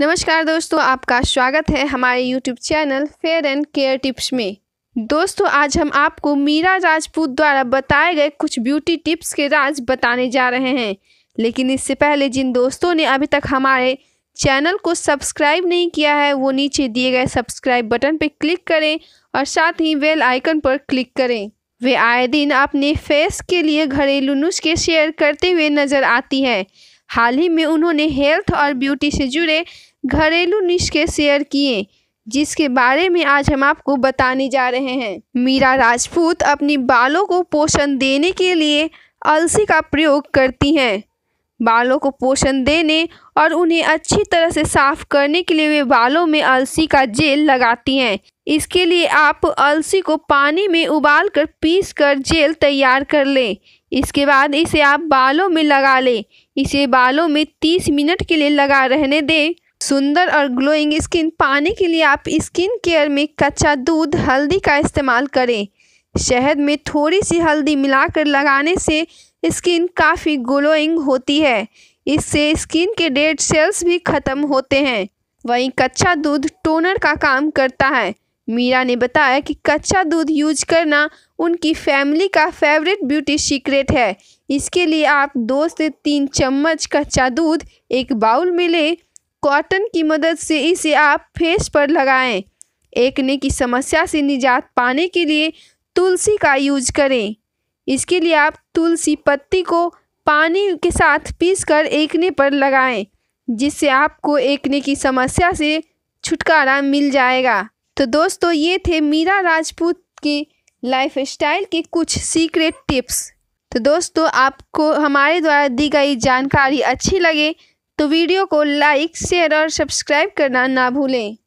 नमस्कार दोस्तों आपका स्वागत है हमारे YouTube channel fair and care tips में दोस्तों आज हम आपको मीरा राजपूत द्वारा बताए गए कुछ ब्यूटी टिप्स के राज बताने जा रहे हैं लेकिन इससे पहले जिन दोस्तों ने अभी तक हमारे चैनल को सब्सक्राइब नहीं किया है वो नीचे दिए गए सब्सक्राइब बटन पर क्लिक करें और साथ ही बेल आइकन पर क्लिक करें वे आए दिन अपने फेस के लिए घरेलू नुस्खे शेयर करते हुए नजर आती हैं हाल ही में उन्होंने हेल्थ और ब्यूटी से जुड़े घरेलू नुस्खे शेयर किए जिसके बारे में आज हम आपको बताने जा रहे हैं मीरा राजपूत अपनी बालों को पोषण देने के लिए अलसी का प्रयोग करती हैं बालों को पोषण देने और उन्हें अच्छी तरह से साफ करने के लिए वे बालों में अलसी का जेल लगाती हैं इसके लिए आप अलसी को पानी में उबाल कर पीस कर जेल तैयार कर लें इसके बाद इसे आप बालों में लगा लें इसे बालों में तीस मिनट के लिए लगा रहने दें सुंदर और ग्लोइंग स्किन पाने के लिए आप स्किन केयर में कच्चा दूध हल्दी का इस्तेमाल करें शहद में थोड़ी सी हल्दी मिलाकर लगाने से स्किन काफ़ी ग्लोइंग होती है इससे स्किन के डेड सेल्स भी ख़त्म होते हैं वहीं कच्चा दूध टोनर का काम करता है मीरा ने बताया कि कच्चा दूध यूज करना उनकी फैमिली का फेवरेट ब्यूटी सीक्रेट है इसके लिए आप दो से तीन चम्मच कच्चा दूध एक बाउल में लें कॉटन की मदद से इसे आप फेस पर लगाएं। एकने की समस्या से निजात पाने के लिए तुलसी का यूज करें इसके लिए आप तुलसी पत्ती को पानी के साथ पीस कर एकने पर लगाएं जिससे आपको एकने की समस्या से छुटकारा मिल जाएगा तो दोस्तों ये थे मीरा राजपूत की लाइफस्टाइल के कुछ सीक्रेट टिप्स तो दोस्तों आपको हमारे द्वारा दी गई जानकारी अच्छी लगे तो वीडियो को लाइक शेयर और सब्सक्राइब करना ना भूलें